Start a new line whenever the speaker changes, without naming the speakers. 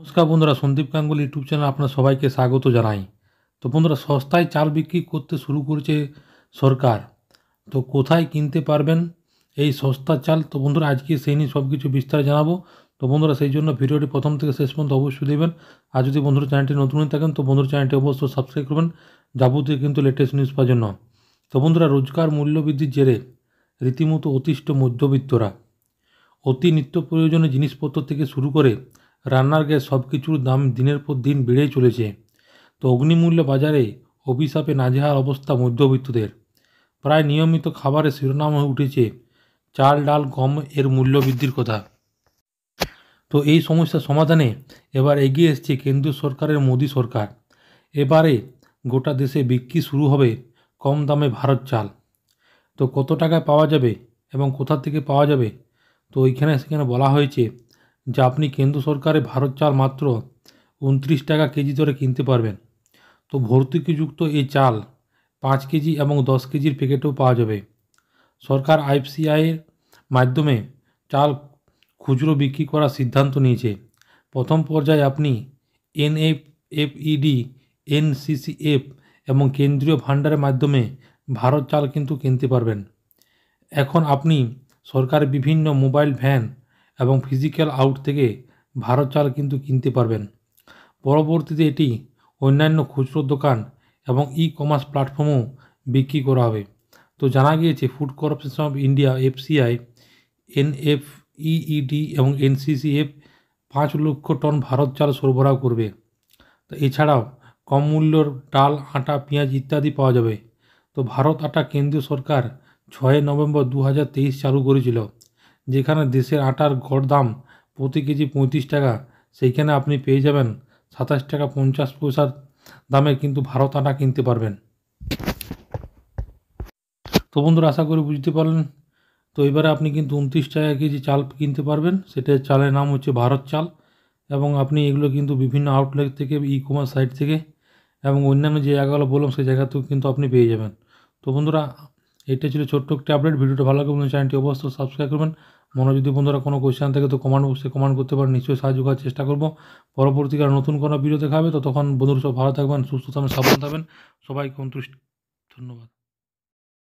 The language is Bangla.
নমস্কার বন্ধুরা সন্দীপ গাঙ্গুলি ইউটিউব চ্যানেল আপনার সবাইকে স্বাগত জানাই তো বন্ধুরা সস্তায় চাল বিক্রি করতে শুরু করেছে সরকার তো কোথায় কিনতে পারবেন এই সস্তা চাল তো বন্ধুরা আজকে সেই নিয়ে সব কিছু বিস্তার জানাবো তো বন্ধুরা সেই জন্য ভিডিওটি প্রথম থেকে শেষ পর্যন্ত অবশ্যই দেবেন আর যদি বন্ধুরা চ্যানেলটি নতুন হয়ে থাকেন তো বন্ধুরা চ্যানেলটি অবশ্যই সাবস্ক্রাইব করবেন যাবতীয় কিন্তু লেটেস্ট নিউজ পাওয়ার জন্য তো বন্ধুরা রোজগার বৃদ্ধির জেরে রীতিমতো অতিষ্ঠ মধ্যবিত্তরা অতি নিত্য প্রয়োজনীয় জিনিসপত্র থেকে শুরু করে রান্নার গ্যাস সব কিছুর দাম দিনের পর দিন বেড়েই চলেছে তো অগ্নিমূল্য বাজারে অভিশাপে নাজেহার অবস্থা মধ্যবিত্তদের প্রায় নিয়মিত খাবারের শিরোনাম হয়ে উঠেছে চাল ডাল গম এর মূল্য বৃদ্ধির কথা তো এই সমস্যা সমাধানে এবার এগিয়ে এসছে কেন্দ্রীয় সরকারের মোদী সরকার এবারে গোটা দেশে বিক্রি শুরু হবে কম দামে ভারত চাল তো কত টাকায় পাওয়া যাবে এবং কোথা থেকে পাওয়া যাবে তো ওইখানে সেখানে বলা হয়েছে যা আপনি কেন্দ্র সরকারে ভারত চাল মাত্র উনত্রিশ টাকা কেজি ধরে কিনতে পারবেন তো ভর্তুকিযুক্ত এই চাল পাঁচ কেজি এবং দশ কেজির প্যাকেটেও পাওয়া যাবে সরকার আইএফসিআইয়ের মাধ্যমে চাল খুচরো বিক্রি করার সিদ্ধান্ত নিয়েছে প্রথম পর্যায়ে আপনি এনএফ এফইডি এনসিসিএফ এবং কেন্দ্রীয় ভাণ্ডারের মাধ্যমে ভারত চাল কিন্তু কিনতে পারবেন এখন আপনি সরকারের বিভিন্ন মোবাইল ভ্যান এবং ফিজিক্যাল আউট থেকে ভারত চাল কিন্তু কিনতে পারবেন পরবর্তীতে এটি অন্যান্য খুচরো দোকান এবং ই কমার্স প্ল্যাটফর্মও বিক্রি করা হবে তো জানা গিয়েছে Food Corporation of India FCI NAFED এবং এনসিসিএফ পাঁচ লক্ষ টন ভারত চাল সরবরাহ করবে তো এছাড়াও কম মূল্যর ডাল আটা পেঁয়াজ ইত্যাদি পাওয়া যাবে তো ভারত আটা কেন্দ্রীয় সরকার ছয় নভেম্বর দু চালু করেছিল যেখানে দেশের আটার গড় দাম প্রতি কেজি পঁয়ত্রিশ টাকা সেইখানে আপনি পেয়ে যাবেন সাতাশ টাকা পঞ্চাশ পয়সার দামে কিন্তু ভারত আটা কিনতে পারবেন তো বন্ধুরা আশা করি বুঝতে পারলেন তো এবারে আপনি কিন্তু উনত্রিশ টাকা কেজি চাল কিনতে পারবেন সেটা চালের নাম হচ্ছে ভারত চাল এবং আপনি এগুলো কিন্তু বিভিন্ন আউটলেট থেকে ই কমার্স সাইট থেকে এবং অন্যান্য যে জায়গাগুলো বললাম সেই জায়গাতেও কিন্তু আপনি পেয়ে যাবেন তো বন্ধুরা এটা ছিল ছোট্ট একটি আপডেট ভিডিওটা ভালো লাগবে চ্যানেলটি অবশ্যই সাবস্ক্রাইব করবেন মনে যদি বন্ধুরা কোনো কোয়েশ্চেন থাকে তো কমেন্ট বক্সে কমেন্ট করতে পারেন নিশ্চয়ই সাহায্য করার চেষ্টা করবো পরবর্তীকালে নতুন কোনো ভিডিও দেখাবে তো তখন বন্ধুরা সব ভালো থাকবেন সুস্থ থাকবেন সাবধান থাকবেন সবাইকে অন্তুষ্ট ধন্যবাদ